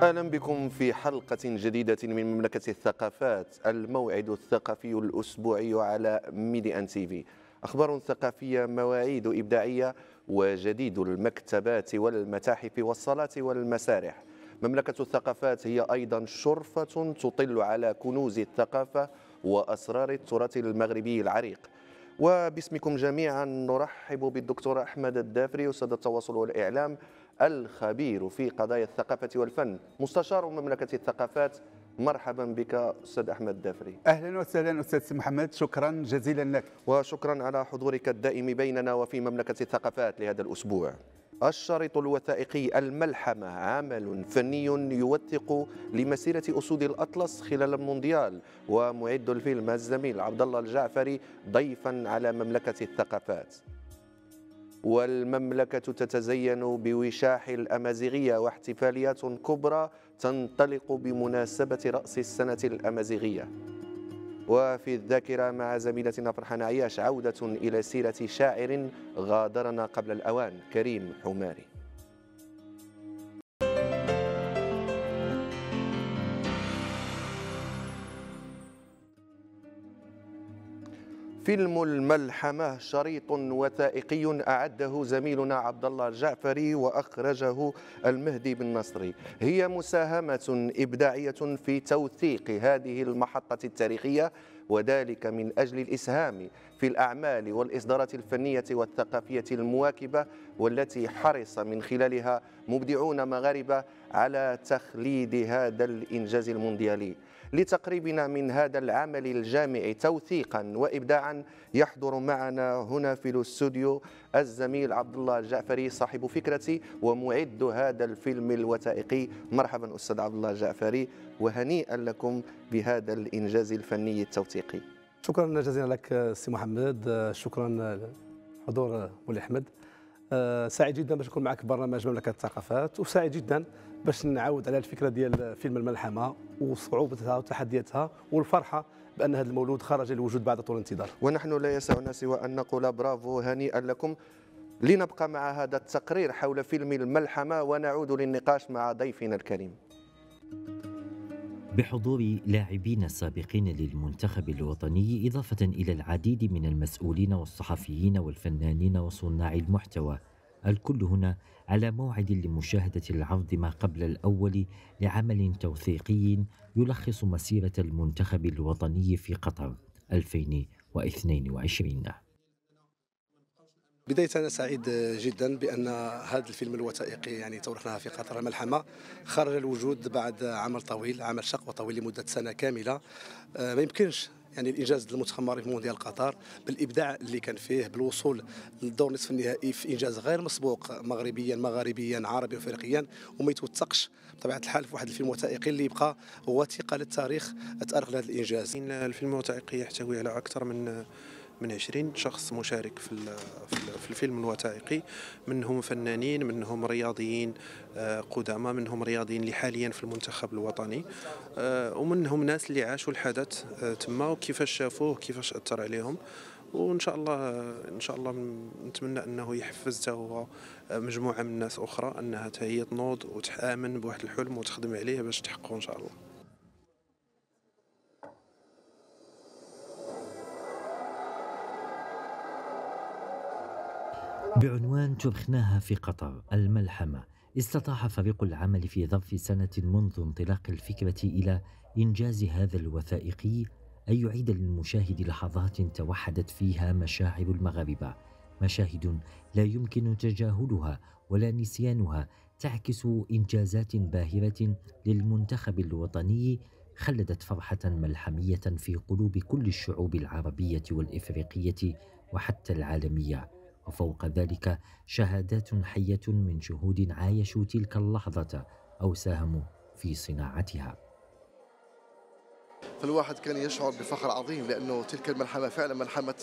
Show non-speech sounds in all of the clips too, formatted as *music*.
اهلا بكم في حلقه جديده من مملكه الثقافات الموعد الثقافي الاسبوعي على ميدي ان تي في اخبار ثقافيه مواعيد ابداعيه وجديد المكتبات والمتاحف والصلاه والمسارح مملكه الثقافات هي ايضا شرفه تطل على كنوز الثقافه واسرار التراث المغربي العريق وباسمكم جميعا نرحب بالدكتور احمد الدافري استاذ التواصل والاعلام الخبير في قضايا الثقافة والفن مستشار مملكة الثقافات مرحبا بك استاذ احمد الدافري اهلا وسهلا استاذ محمد شكرا جزيلا لك وشكرا على حضورك الدائم بيننا وفي مملكه الثقافات لهذا الاسبوع الشريط الوثائقي الملحمة عمل فني يوثق لمسيرة أسود الأطلس خلال المونديال ومعد الفيلم الزميل عبد الله الجعفري ضيفا على مملكة الثقافات والمملكة تتزين بوشاح الأمازيغية واحتفاليات كبرى تنطلق بمناسبة رأس السنة الأمازيغية وفي الذاكرة مع زميلتنا فرحان عياش عودة إلى سيرة شاعر غادرنا قبل الأوان كريم حماري فيلم الملحمة شريط وثائقي أعده زميلنا عبد الله الجعفري وأخرجه المهدي بن نصري هي مساهمة إبداعية في توثيق هذه المحطة التاريخية وذلك من أجل الإسهام في الأعمال والإصدارات الفنية والثقافية المواكبة والتي حرص من خلالها مبدعون مغاربة على تخليد هذا الإنجاز المونديالي لتقريبنا من هذا العمل الجامعي توثيقا وإبداعا يحضر معنا هنا في الاستوديو الزميل عبد الله الجعفري صاحب فكرة ومعد هذا الفيلم الوثائقي مرحبا أستاذ عبد الله الجعفري وهنيئا لكم بهذا الإنجاز الفني التوثيقي شكرا جزيلا لك سي محمد شكرا حضور ولي احمد أه، سعيد جدا باش نكون معك برنامج مملكه الثقافات وسعيد جدا باش نعاود على الفكره ديال فيلم الملحمه وصعوبتها وتحدياتها والفرحه بان هذا المولود خرج للوجود بعد طول الانتظار ونحن لا يسعنا سوى ان نقول برافو هنيئا لكم لنبقى مع هذا التقرير حول فيلم الملحمه ونعود للنقاش مع ضيفنا الكريم بحضور لاعبين سابقين للمنتخب الوطني إضافة إلى العديد من المسؤولين والصحفيين والفنانين وصناع المحتوى الكل هنا على موعد لمشاهدة العرض ما قبل الأول لعمل توثيقي يلخص مسيرة المنتخب الوطني في قطر 2022 بداية أنا سعيد جدا بأن هذا الفيلم الوثائقي يعني تورخناها في قطر الملحمة خرج الوجود بعد عمل طويل عمل شق وطويل لمدة سنة كاملة آه، ما يمكنش يعني الانجاز المتخمر في مونديال قطر بالابداع اللي كان فيه بالوصول للدور نصف النهائي في انجاز غير مسبوق مغربيا مغاربيا عربيا وافريقيا وما يتوثقش بطبيعه الحال في واحد الفيلم وثائقي اللي يبقى وثيقه للتاريخ تاريخ لهذا الانجاز الفيلم الوثائقي يحتوي على اكثر من من 20 شخص مشارك في في الفيلم الوثائقي منهم فنانين منهم رياضيين آه، قدامى منهم رياضيين اللي حاليا في المنتخب الوطني آه، ومنهم ناس اللي عاشوا الحدث آه، تما وكيفاش شافوه كيفاش اثر عليهم وان شاء الله ان شاء الله نتمنى انه يحفز هو مجموعه من الناس اخرى انها هي تنوض وتامن بواحد الحلم وتخدم عليه باش تحققه ان شاء الله بعنوان تبخناها في قطر الملحمة استطاع فريق العمل في ظرف سنة منذ انطلاق الفكرة إلى إنجاز هذا الوثائقي أن يعيد للمشاهد لحظات توحدت فيها مشاعر المغاربة مشاهد لا يمكن تجاهلها ولا نسيانها تعكس إنجازات باهرة للمنتخب الوطني خلدت فرحة ملحمية في قلوب كل الشعوب العربية والإفريقية وحتى العالمية وفوق ذلك شهادات حيه من شهود عايشوا تلك اللحظه او ساهموا في صناعتها فالواحد كان يشعر بفخر عظيم لانه تلك الملحمه فعلا ملحمه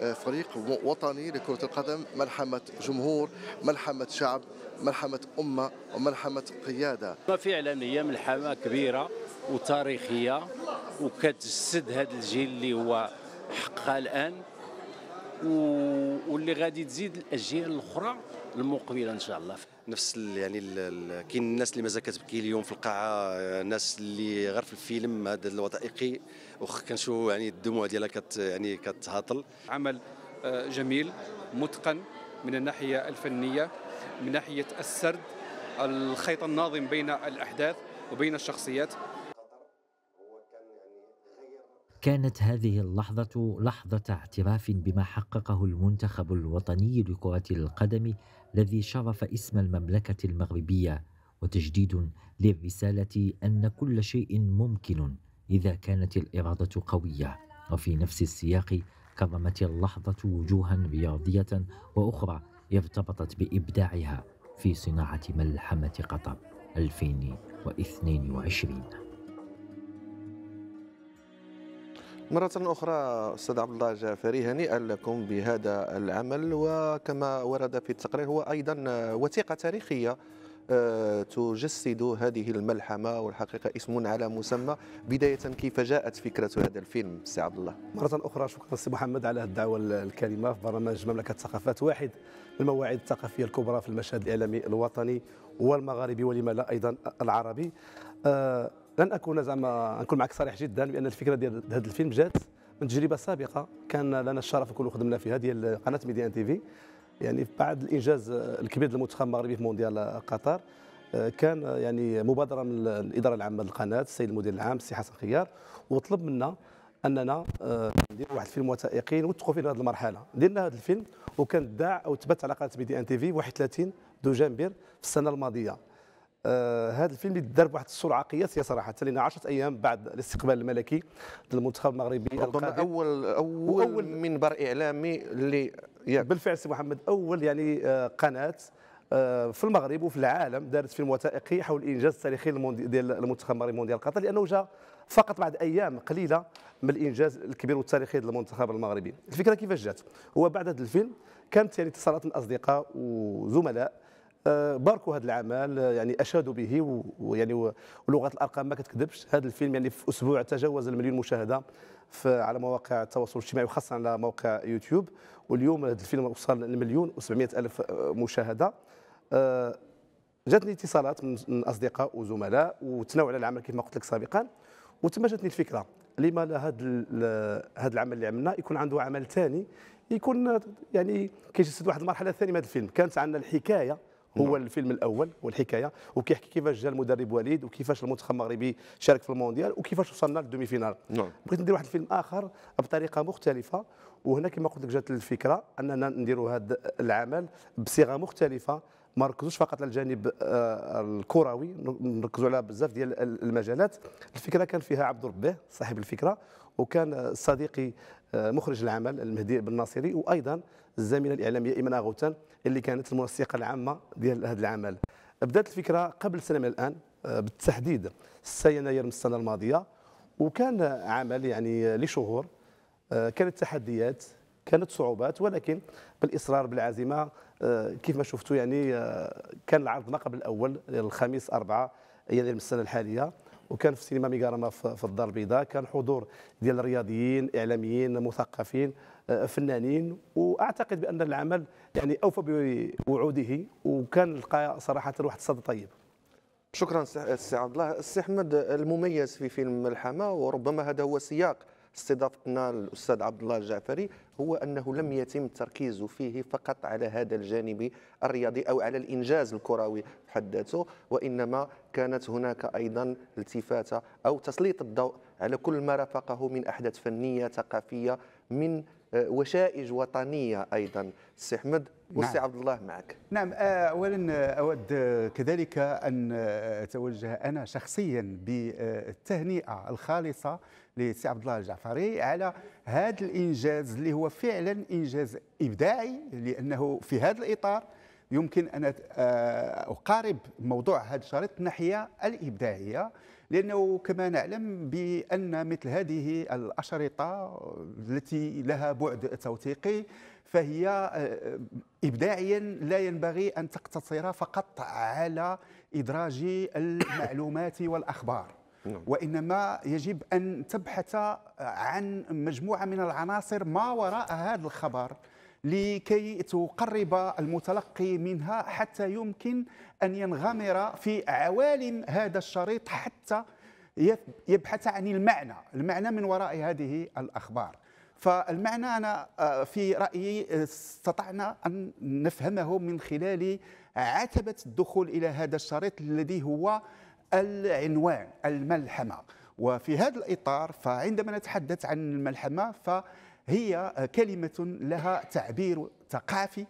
آه، فريق وطني لكره القدم، ملحمه جمهور، ملحمه شعب، ملحمه امه وملحمه قياده. فعلا هي ملحمه كبيره وتاريخيه وكتجسد هذا الجيل اللي هو حقها الان واللي غادي تزيد الاجيال الاخرى المقبله ان شاء الله نفس يعني كاين الناس اللي مازال كتبكي اليوم في القاعه الناس اللي غير في الفيلم هذا الوثائقي واخا كنشوف يعني الدموع ديالها كت يعني كتهاطل عمل آه، جميل متقن من الناحيه الفنيه من ناحيه السرد الخيط الناظم بين الاحداث وبين الشخصيات كانت هذه اللحظة لحظة اعتراف بما حققه المنتخب الوطني لكرة القدم الذي شرف اسم المملكة المغربية وتجديد للرسالة أن كل شيء ممكن إذا كانت الإرادة قوية وفي نفس السياق كرمت اللحظة وجوها رياضية وأخرى ارتبطت بإبداعها في صناعة ملحمة قطر 2022 مرة أخرى أستاذ عبد الله جعفري هنيئا لكم بهذا العمل وكما ورد في التقرير هو أيضا وثيقة تاريخية آه، تجسد هذه الملحمة والحقيقة اسم على مسمى بداية كيف جاءت فكرة هذا الفيلم سي عبد الله مرة أخرى شكرا سي محمد على الدعوة الكريمة في برنامج مملكة الثقافات واحد المواعيد الثقافية الكبرى في المشهد الإعلامي الوطني والمغاربي ولما لا أيضا العربي آه، لن اكون زعما نكون معك صريح جدا بان الفكره ديال هذا الفيلم جات من تجربه سابقه كان لنا الشرف نكونوا خدمنا فيها ديال قناه ميديان تي في يعني بعد الانجاز الكبير للمنتخب المغربي في مونديال قطر آه، كان يعني مبادره من الاداره العامه للقناه السيد المدير العام السي حسن خيار وطلب منا اننا آه، نديروا واحد الفيلم وثائقي نوثقوا فيه هذه المرحله درنا هذا الفيلم وكان داع او تبت على قناه ميديان تي في 31 دجنبر في السنه الماضيه آه هذا الفيلم اللي دار بواحد السرعه قياسيه صراحه لان 10 ايام بعد الاستقبال الملكي للمنتخب المغربي ربما اول اول, أول منبر اعلامي اللي بالفعل سي محمد اول يعني آه قناه آه، في المغرب وفي العالم دارت فيلم وثائقي حول الانجاز التاريخي ديال المنتخب المغربي مونديال قطر لانه جاء فقط بعد ايام قليله من الانجاز الكبير والتاريخي للمنتخب المغربي الفكره كيفاش جات هو بعد هذا الفيلم كانت يعني اتصالات من اصدقاء وزملاء آه، باركوا هذا العمل آه، يعني اشادوا به ويعني ولغه الارقام ما كتكذبش هذا الفيلم يعني في اسبوع تجاوز المليون مشاهده على مواقع التواصل الاجتماعي وخاصه على موقع يوتيوب واليوم هذا الفيلم وصل لمليون و700 الف آه، مشاهده جاتني اتصالات من اصدقاء وزملاء وتناول على العمل كما قلت لك سابقا وتما جاتني الفكره لما لا هذا هذا العمل اللي عملنا يكون عنده عمل ثاني يكون يعني كيجسد واحد المرحله الثانيه من هذا الفيلم كانت عندنا الحكايه هو نعم. الفيلم الاول والحكايه وكيحكي كيفاش جا المدرب وليد وكيفاش المنتخب المغربي شارك في المونديال وكيفاش وصلنا للدومي فينال نعم. بغيت ندير واحد الفيلم اخر بطريقه مختلفه وهنا كما قلت لك جات الفكره اننا نديروا هذا العمل بصيغه مختلفه ما ركزوش فقط على الجانب آه، الكروي نركزوا على بزاف ديال المجالات الفكره كان فيها عبد ربه صاحب الفكره وكان صديقي مخرج العمل المهدي بن ناصري وايضا الزميله الاعلاميه ايمن غوتان اللي كانت المنسقه العامه ديال هذا العمل بدات الفكره قبل سنه من الان آه، بالتحديد 6 يناير من السنه الماضيه وكان عمل يعني لشهور آه، كانت تحديات كانت صعوبات ولكن بالاصرار بالعزيمه آه، كيف ما شفتوا يعني كان العرض ما قبل الاول الخميس 4 يناير من السنه الحاليه وكان في سينما ميغاراما في الدار البيضاء كان حضور ديال الرياضيين اعلاميين مثقفين آه، فنانين واعتقد بان العمل يعني اوفى بوعوده وكان لقى صراحه واحد الصدى طيب شكرا سي عبد الله سي احمد المميز في فيلم ملحمه وربما هذا هو سياق استضافتنا للاستاذ عبد الله الجعفري هو انه لم يتم التركيز فيه فقط على هذا الجانب الرياضي او على الانجاز الكروي بحد ذاته وانما كانت هناك ايضا التفاته او تسليط الضوء على كل ما رافقه من احداث فنيه ثقافيه من آه، وشائج وطنيه ايضا سي احمد نعم. والسي نعم. عبد الله معك نعم آه، اولا آه، اود كذلك ان اتوجه انا شخصيا بالتهنئه الخالصه لسي عبد الله الجعفري على هذا الانجاز اللي هو فعلا انجاز ابداعي لانه في هذا الاطار يمكن ان آه، اقارب موضوع هذا الشريط الناحيه الابداعيه لانه كما نعلم بان مثل هذه الاشرطه التي لها بعد توثيقي فهي آه، ابداعيا لا ينبغي ان تقتصر فقط على ادراج المعلومات والاخبار نعم. وانما يجب ان تبحث عن مجموعه من العناصر ما وراء هذا الخبر لكي تقرب المتلقي منها حتى يمكن ان ينغمر في عوالم هذا الشريط حتى يبحث عن المعنى، المعنى من وراء هذه الاخبار. فالمعنى انا آه، في رايي استطعنا ان نفهمه من خلال عتبه الدخول الى هذا الشريط الذي هو العنوان الملحمه وفي هذا الاطار فعندما نتحدث عن الملحمه فهي كلمه لها تعبير ثقافي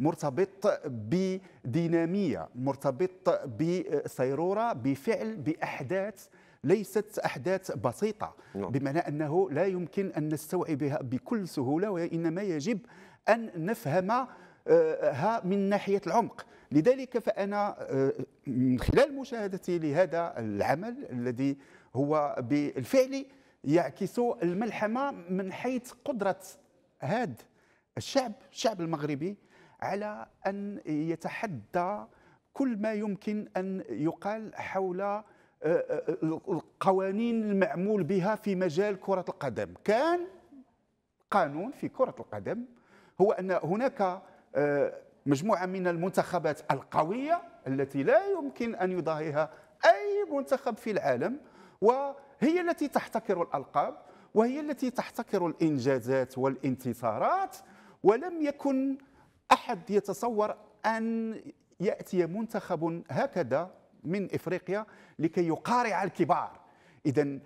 مرتبط بديناميه مرتبط بصيروره بفعل باحداث ليست احداث بسيطه نعم. بمعنى انه لا يمكن ان نستوعبها بكل سهوله وانما يجب ان نفهمها من ناحيه العمق لذلك فأنا آه، من خلال مشاهدتي لهذا العمل الذي هو بالفعل يعكس الملحمة من حيث قدرة هذا الشعب الشعب المغربي على أن يتحدى كل ما يمكن أن يقال حول آه، آه، القوانين المعمول بها في مجال كرة القدم كان قانون في كرة القدم هو أن هناك مجموعة من المنتخبات القوية التي لا يمكن أن يضاهيها أي منتخب في العالم وهي التي تحتكر الألقاب وهي التي تحتكر الإنجازات والانتصارات ولم يكن أحد يتصور أن يأتي منتخب هكذا من إفريقيا لكي يقارع الكبار إذا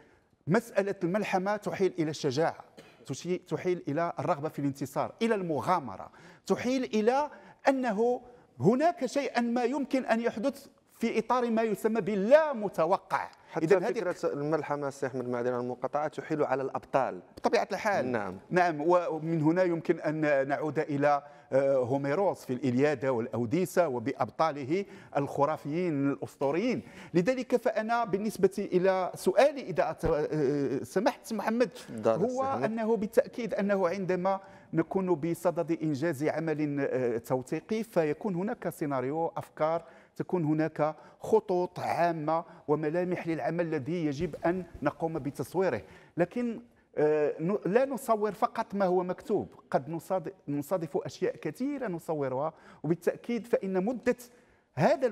مسألة الملحمة تحيل إلى الشجاعة تحيل إلى الرغبة في الانتصار إلى المغامرة تحيل إلى أنه هناك شيئا ما يمكن أن يحدث في اطار ما يسمى باللا متوقع حتى فكره الملحمه السي احمد معذره المقاطعه تحيل على الابطال بطبيعه الحال نعم نعم ومن هنا يمكن ان نعود الى هوميروس في الإليادة والأوديسة وبأبطاله الخرافيين الأسطوريين لذلك فأنا بالنسبة إلى سؤالي إذا آه، سمحت محمد هو أنه بالتأكيد أنه عندما نكون بصدد إنجاز عمل آه، توثيقي فيكون هناك سيناريو أفكار تكون هناك خطوط عامة وملامح للعمل الذي يجب أن نقوم بتصويره لكن آه، لا نصور فقط ما هو مكتوب قد نصادف أشياء كثيرة نصورها وبالتأكيد فإن مدة هذا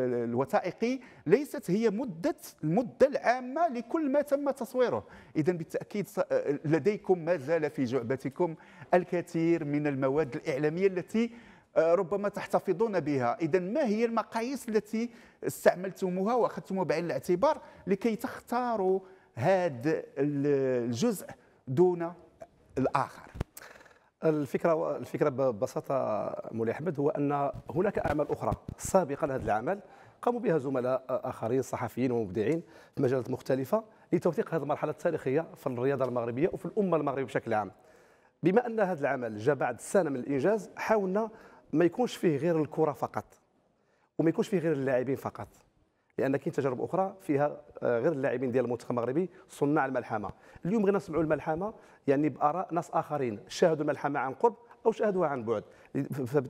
الوثائقي ليست هي مدة المدة العامة لكل ما تم تصويره إذا بالتأكيد آه، لديكم ما زال في جعبتكم الكثير من المواد الإعلامية التي آه، ربما تحتفظون بها إذا ما هي المقاييس التي استعملتموها وأخذتموها بعين الاعتبار لكي تختاروا هذا الجزء دون الاخر الفكره الفكره ببساطه مولاي احمد هو ان هناك اعمال اخرى سابقه لهذا العمل قاموا بها زملاء اخرين صحفيين ومبدعين في مجالات مختلفه لتوثيق هذه المرحله التاريخيه في الرياضه المغربيه وفي الامه المغربيه بشكل عام بما ان هذا العمل جاء بعد سنه من الانجاز حاولنا ما يكونش فيه غير الكره فقط وما يكونش فيه غير اللاعبين فقط لان كاين تجارب اخرى فيها آه، غير اللاعبين ديال المنتخب المغربي صناع الملحمه اليوم غير نسمعوا الملحمه يعني باراء ناس اخرين شاهدوا الملحمه عن قرب او شاهدوها عن بعد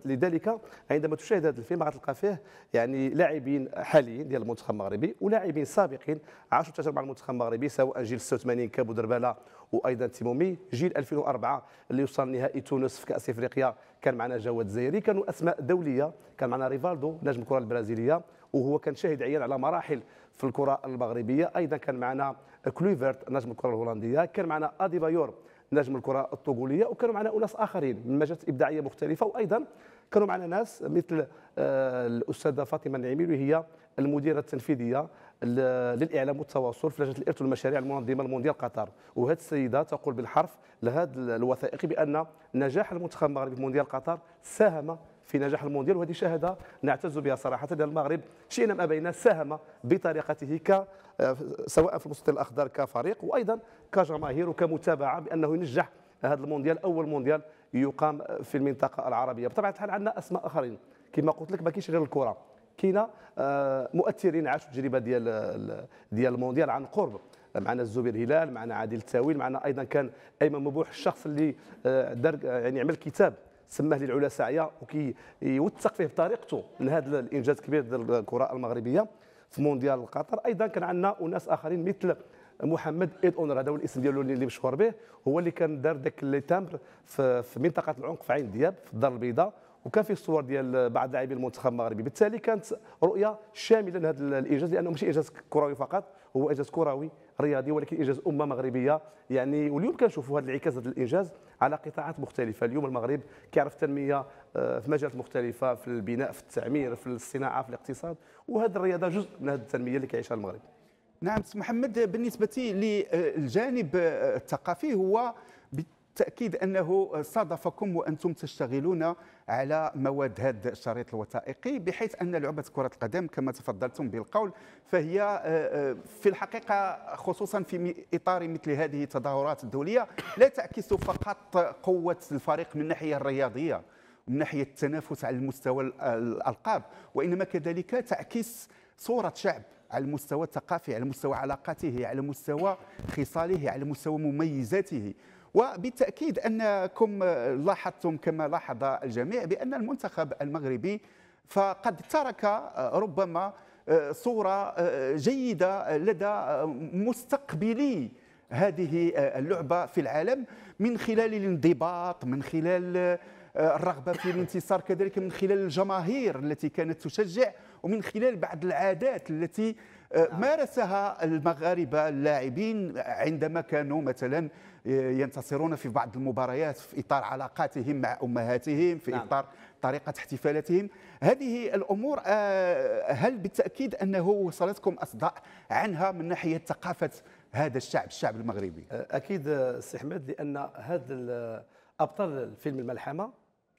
لذلك عندما تشاهد هذا الفيلم غتلقى فيه يعني لاعبين حاليين ديال المنتخب المغربي ولاعبين سابقين عاشوا تجربة مع المنتخب المغربي سواء جيل 86 كابو درباله وايضا تيمومي جيل 2004 اللي وصل نهائي تونس في كاس افريقيا كان معنا جواد زيري كانوا اسماء دوليه كان معنا ريفالدو نجم الكره البرازيليه وهو كان شاهد عيان على مراحل في الكره المغربيه ايضا كان معنا كلويفرت نجم الكره الهولنديه كان معنا بايور نجم الكره الطوغوليه وكانوا معنا اناس اخرين من مجالات ابداعيه مختلفه وايضا كانوا معنا ناس مثل آه، الاستاذه فاطمه النعيمي اللي هي المديره التنفيذيه للاعلام والتواصل في لجنه الارث والمشاريع المنظمه لمونديال قطر وهذه السيده تقول بالحرف لهذه الوثائقي بان نجاح المنتخب المغربي في مونديال قطر ساهم في نجاح المونديال وهذه شهاده نعتز بها صراحه لان المغرب شئنا ما بين ساهم بطريقته ك آه، سواء في المستطيل الاخضر كفريق وايضا كجماهير وكمتابعه بانه ينجح هذا المونديال اول مونديال يقام في المنطقه العربيه بطبيعه الحال عندنا اسماء اخرين كما قلت لك ما كاينش غير الكره كاين آه، مؤثرين عاشوا التجربه ديال ديال المونديال عن قرب معنا الزبير هلال معنا عادل التاويل معنا ايضا كان ايمن مبوح الشخص اللي آه، دار يعني عمل كتاب سماه للعلا ساعيه وكيوثق فيه بطريقته من هذا الانجاز الكبير ديال الكره المغربيه في مونديال قطر ايضا كان عندنا اناس اخرين مثل محمد ايد اونر هذا هو الاسم ديالو اللي مشهور به هو اللي كان دار ذاك لي تامبر في, منطقه العنق في عين دياب في الدار البيضاء وكان فيه الصور ديال بعض لاعبي المنتخب المغربي بالتالي كانت رؤيه شامله لهذا الانجاز لانه ماشي انجاز كروي فقط هو انجاز كروي رياضي ولكن انجاز امه مغربيه يعني واليوم كنشوفوا هذا الانعكاس هذا الانجاز على قطاعات مختلفه اليوم المغرب كيعرف التنميه آه، في مجالات مختلفه في البناء في التعمير في الصناعه في الاقتصاد وهذه الرياضه جزء من هذه التنميه اللي كيعيشها المغرب نعم محمد بالنسبه للجانب الثقافي هو تاكيد انه صادفكم وانتم تشتغلون على مواد هذا الشريط الوثائقي بحيث ان لعبه كره القدم كما تفضلتم بالقول فهي آه، آه، في الحقيقه خصوصا في اطار مثل هذه التظاهرات الدوليه لا تعكس فقط قوه الفريق من الناحيه الرياضيه من ناحيه التنافس على المستوى الالقاب وانما كذلك تعكس صوره شعب على المستوى الثقافي على مستوى علاقاته على مستوى خصاله على مستوى مميزاته وبالتاكيد انكم لاحظتم كما لاحظ الجميع بان المنتخب المغربي فقد ترك آه، ربما آه، صوره آه، جيده لدى مستقبلي هذه اللعبه في العالم من خلال الانضباط من خلال الرغبه في الانتصار كذلك من خلال الجماهير التي كانت تشجع ومن خلال بعض العادات التي نعم. مارسها المغاربه اللاعبين عندما كانوا مثلا آه، ينتصرون في بعض المباريات في اطار علاقاتهم مع امهاتهم في نعم. اطار طريقه احتفالاتهم هذه الامور آه، هل بالتاكيد انه وصلتكم اصداء عنها من ناحيه ثقافه هذا الشعب الشعب المغربي أه، اكيد السي لان هذا ابطال الفيلم الملحمه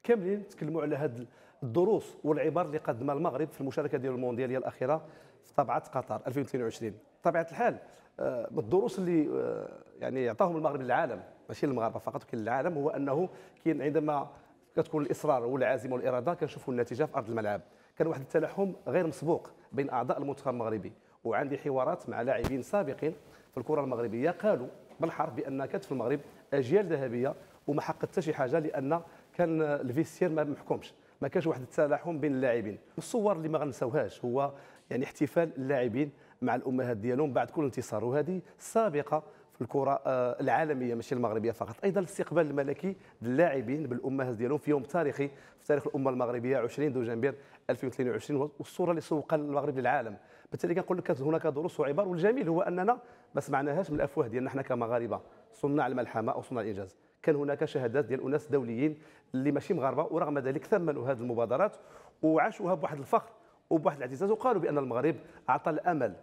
كاملين تكلموا على هذه الدروس والعبر اللي قدمها المغرب في المشاركه ديال الموندياليه الاخيره في طبعه قطر 2022 بطبيعه الحال من آه، الدروس اللي آه، يعني يعطاهم المغرب للعالم ماشي للمغاربه فقط ولكن للعالم هو انه كاين عندما كتكون الاصرار والعزيمه والاراده كنشوفوا النتيجه في ارض الملعب كان واحد التلاحم غير مسبوق بين اعضاء المنتخب المغربي وعندي حوارات مع لاعبين سابقين في الكره المغربيه قالوا بالحرف بان كانت في المغرب اجيال ذهبيه وما حققت شي حاجه لان كان الفيستير ما محكومش ما كانش واحد التلاحم بين اللاعبين الصور اللي ما غنساوهاش هو يعني احتفال اللاعبين مع الامهات ديالهم بعد كل انتصار وهذه سابقه في الكره آه، العالميه ماشي المغربيه فقط ايضا الاستقبال الملكي للاعبين بالامهات ديالهم في يوم تاريخي في تاريخ الامه المغربيه 20 دجنبر 2022 والصوره اللي سوقها المغرب للعالم بالتالي كنقول لك هناك دروس وعبار والجميل هو اننا ما سمعناهاش من الافواه ديالنا حنا كمغاربه صناع الملحمه او صناع الانجاز كان هناك شهادات ديال اناس دوليين اللي ماشي مغاربه ورغم ذلك ثمنوا هذه المبادرات وعاشوها بواحد الفخر وبواحد الاعتزاز وقالوا بان المغرب اعطى الامل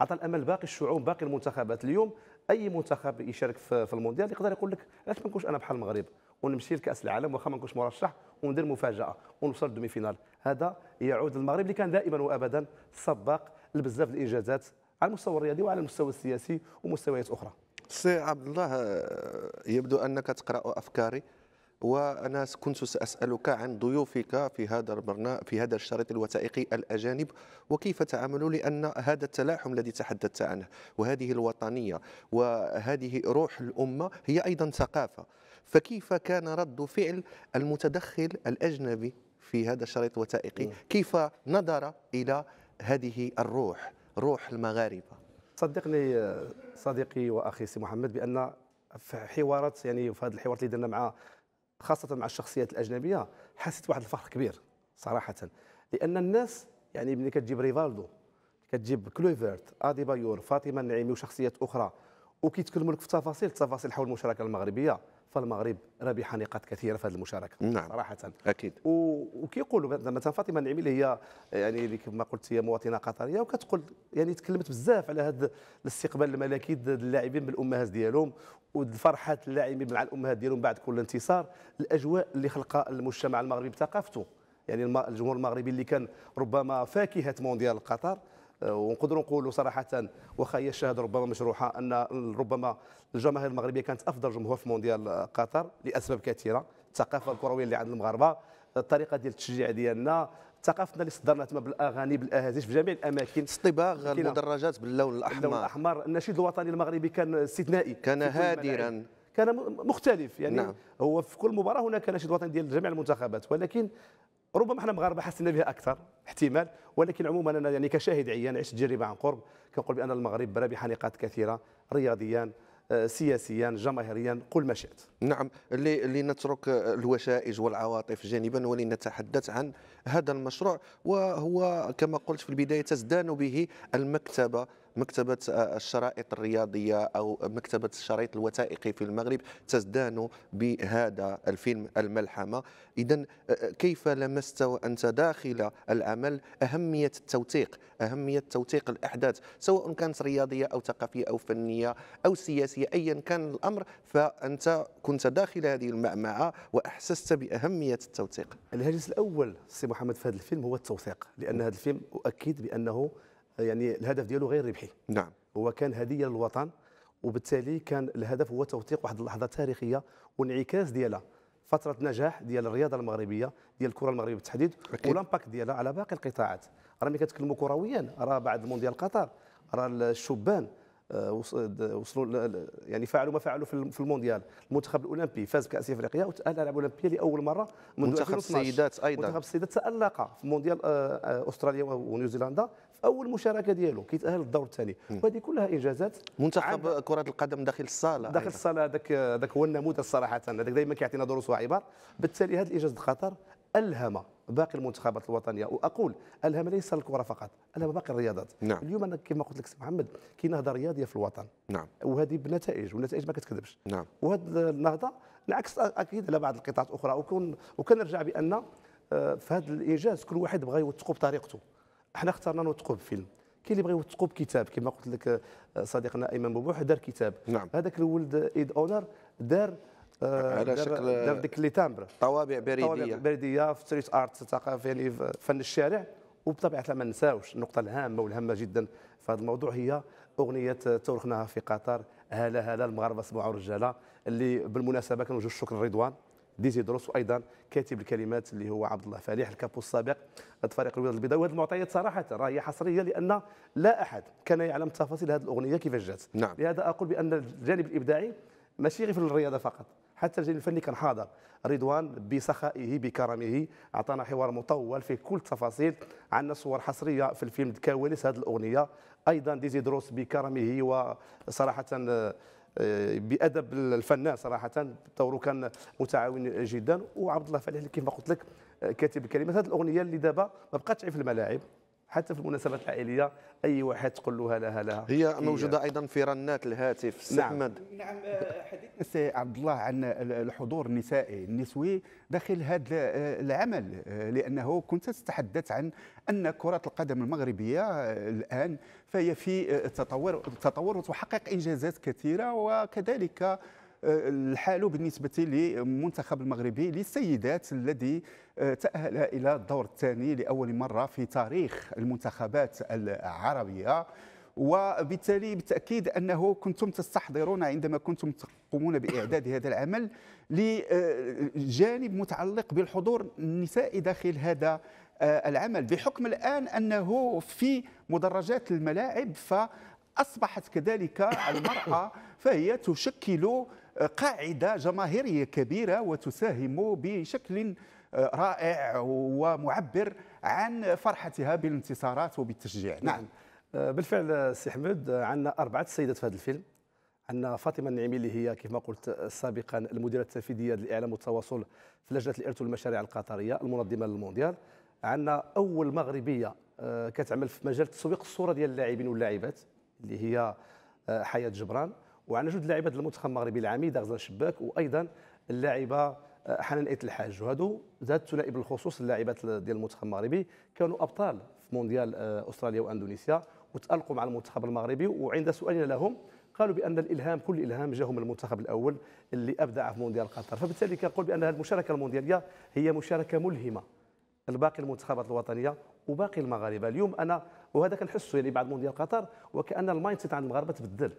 اعطى الامل باقي الشعوب باقي المنتخبات اليوم اي منتخب يشارك في المونديال يقدر يقول لك علاش ما نكونش انا بحال المغرب ونمشي لكاس العالم واخا ما نكونش مرشح وندير مفاجاه ونوصل للدومي فينال هذا يعود المغرب اللي كان دائما وابدا سباق لبزاف الانجازات على المستوى الرياضي وعلى المستوى السياسي ومستويات اخرى سي عبد الله آه، يبدو انك تقرا افكاري وانا كنت ساسالك عن ضيوفك في هذا البرنامج في هذا الشريط الوثائقي الاجانب وكيف تعاملوا لان هذا التلاحم الذي تحدثت عنه وهذه الوطنيه وهذه روح الامه هي ايضا ثقافه فكيف كان رد فعل المتدخل الاجنبي في هذا الشريط الوثائقي كيف نظر الى هذه الروح روح المغاربه صدقني صديقي واخي سي محمد بان في حوارات يعني في هذا الحوارات اللي درنا مع خاصه مع الشخصيات الاجنبيه حسيت واحد الفخر كبير صراحه لان الناس يعني ملي كتجيب ريفالدو كتجيب كلوفرت ادي بايور فاطمه النعيمي وشخصيات اخرى وكيتكلموا لك في تفاصيل تفاصيل حول المشاركه المغربيه فالمغرب ربح نقاط كثيره في هذه المشاركه نعم. صراحه اكيد وكيقولوا مثلا فاطمه النعيمي اللي هي يعني اللي كما قلت هي مواطنه قطريه وكتقول يعني تكلمت بزاف على هذا الاستقبال الملكي اللاعبين بالامهات ديالهم وفرحه اللاعبين مع الامهات ديالهم بعد كل انتصار الاجواء اللي خلقها المجتمع المغربي بثقافته يعني الجمهور المغربي اللي كان ربما فاكهه مونديال قطر ونقدروا نقولوا صراحه واخا هي الشهاده ربما مشروحه ان ربما الجماهير المغربيه كانت افضل جمهور في مونديال قطر لاسباب كثيره الثقافه الكرويه اللي عند المغاربه الطريقه ديال التشجيع ديالنا ثقافتنا اللي صدرنا تما بالاغاني بالاهازيج في جميع الاماكن اصطباغ المدرجات باللون الاحمر باللون الاحمر النشيد الوطني المغربي كان استثنائي كان هادرا كان مختلف يعني نعم. هو في كل مباراه هناك نشيد وطني ديال جميع المنتخبات ولكن ربما احنا مغاربه حسنا بها اكثر احتمال ولكن عموما انا يعني كشاهد عيان عشت تجربه عن قرب كنقول بان المغرب بربح نقاط كثيره رياضيا آه، سياسيا جماهيريا قل ما شئت نعم لنترك الوشائج آه، والعواطف جانبا ولنتحدث عن هذا المشروع وهو كما قلت في البدايه تزدان به المكتبه مكتبه الشرائط الرياضيه او مكتبه الشريط الوثائقي في المغرب تزدان بهذا الفيلم الملحمه اذا كيف لمست وانت داخل العمل اهميه التوثيق اهميه توثيق الاحداث سواء كانت رياضيه او ثقافيه او فنيه او سياسيه ايا كان الامر فانت كنت داخل هذه المعمعه واحسست باهميه التوثيق الهاجس الاول سي محمد في هذا الفيلم هو التوثيق لان هذا الفيلم اؤكد بانه يعني الهدف ديالو غير ربحي نعم هو كان هديه للوطن وبالتالي كان الهدف هو توثيق واحد اللحظه تاريخيه وانعكاس ديالها فتره نجاح ديال الرياضه المغربيه ديال الكره المغربيه بالتحديد والامباكت ديالها على باقي القطاعات راه ملي كتكلموا كرويا راه بعد مونديال قطر راه الشبان آه، وصلوا يعني فعلوا ما فعلوا في المونديال المنتخب الاولمبي فاز بكاس افريقيا وتاهل العاب اولمبيه لاول مره منذ منتخب السيدات ايضا منتخب السيدات تالق في مونديال آه، آه، استراليا ونيوزيلندا اول مشاركه ديالو كيتاهل للدور الثاني وهذه كلها انجازات منتخب كره القدم داخل الصاله داخل الصاله هذاك هذاك هو النموذج صراحه هذاك دائما كيعطينا دروس وعبر بالتالي هذا الانجاز الخطر الهم باقي المنتخبات الوطنيه واقول الهم ليس الكره فقط الهم باقي الرياضات نعم. اليوم انا كما قلت لك سي محمد كاين نهضه رياضيه في الوطن نعم وهذه بنتائج والنتائج ما كتكذبش نعم وهذه النهضه العكس اكيد على بعض القطاعات اخرى وكون وكنرجع بان آه، في هذا الانجاز كل واحد بغى يوثقه بطريقته حنا اخترنا نوثقوا بفيلم كاين اللي بغى يوثقوا بكتاب كما قلت لك آه، صديقنا ايمن بوبوح دار كتاب نعم. هذاك الولد ايد اونر دار آه، على شكل دار ديك لي تامبر طوابع بريديه طوابع بريديه في ستريت ارت ثقافه يعني فن الشارع وبطبيعه الحال ما ننساوش النقطه الهامه والهامه جدا في هذا الموضوع هي اغنيه تورخناها في قطر هلا هلا المغاربه سبعه رجاله اللي بالمناسبه كنوجه الشكر لرضوان ديزيدروس وايضا كاتب الكلمات اللي هو عبد الله فالح الكابو السابق فريق الوداد البيضاء وهذه المعطيات صراحه راه هي حصريه لان لا احد كان يعلم تفاصيل هذه الاغنيه كيفاش جات نعم. لهذا اقول بان الجانب الابداعي ماشي غير في الرياضه فقط حتى الجانب الفني كان حاضر رضوان بسخائه بكرمه اعطانا حوار مطول فيه كل التفاصيل عندنا صور حصريه في الفيلم كواليس هذه الاغنيه ايضا ديزيدروس بكرمه وصراحه بادب الفنان صراحه دوره كان متعاون جدا وعبد الله فلاح ما قلت لك كاتب الكلمات هذه الاغنيه اللي دابا ما بقاتش في الملاعب حتى في المناسبات العائليه اي واحد تقول له لها لها هي موجوده ايضا في رنات الهاتف سي نعم. نعم آه، حديث سي عبد الله عن الحضور النسائي النسوي داخل هذا آه، العمل آه، لانه كنت تتحدث عن ان كره القدم المغربيه الان فهي في تطور تطور وتحقق انجازات كثيره وكذلك الحال بالنسبه للمنتخب المغربي للسيدات الذي آه، تاهل الى الدور الثاني لاول مره في تاريخ المنتخبات العربيه وبالتالي بالتاكيد انه كنتم تستحضرون عندما كنتم تقومون باعداد هذا العمل لجانب متعلق بالحضور النسائي داخل هذا آه، العمل بحكم الان انه في مدرجات الملاعب فاصبحت كذلك المراه فهي تشكل قاعده جماهيريه كبيره وتساهم بشكل آه، رائع ومعبر عن فرحتها بالانتصارات وبالتشجيع نعم, نعم. آه، بالفعل آه، سي حمود عندنا اربعه سيدات في هذا الفيلم عندنا فاطمه النعيمي اللي هي كما قلت سابقا المديره التنفيذيه للاعلام والتواصل في لجنه الارث والمشاريع القطريه المنظمه للمونديال عندنا اول مغربيه كتعمل في مجال تسويق الصوره ديال اللاعبين واللاعبات اللي هي حياه جبران وعندنا جوج لاعيبه المنتخب المغربي العميده غزال شباك وايضا اللاعبه آه، حنان ايت الحاج وهادو هاد الثنائي بالخصوص اللاعبات ديال المنتخب المغربي كانوا ابطال في مونديال آه، استراليا واندونيسيا وتالقوا مع المنتخب المغربي وعند سؤالنا لهم قالوا بان الالهام كل الالهام جاهم من المنتخب الاول اللي ابدع في مونديال قطر فبالتالي كنقول بان المشاركه الموندياليه هي مشاركه ملهمه الباقي المنتخبات الوطنيه وباقي المغاربه اليوم انا وهذا كنحسه يعني بعد مونديال قطر وكان المايند سيت عند المغاربه تبدل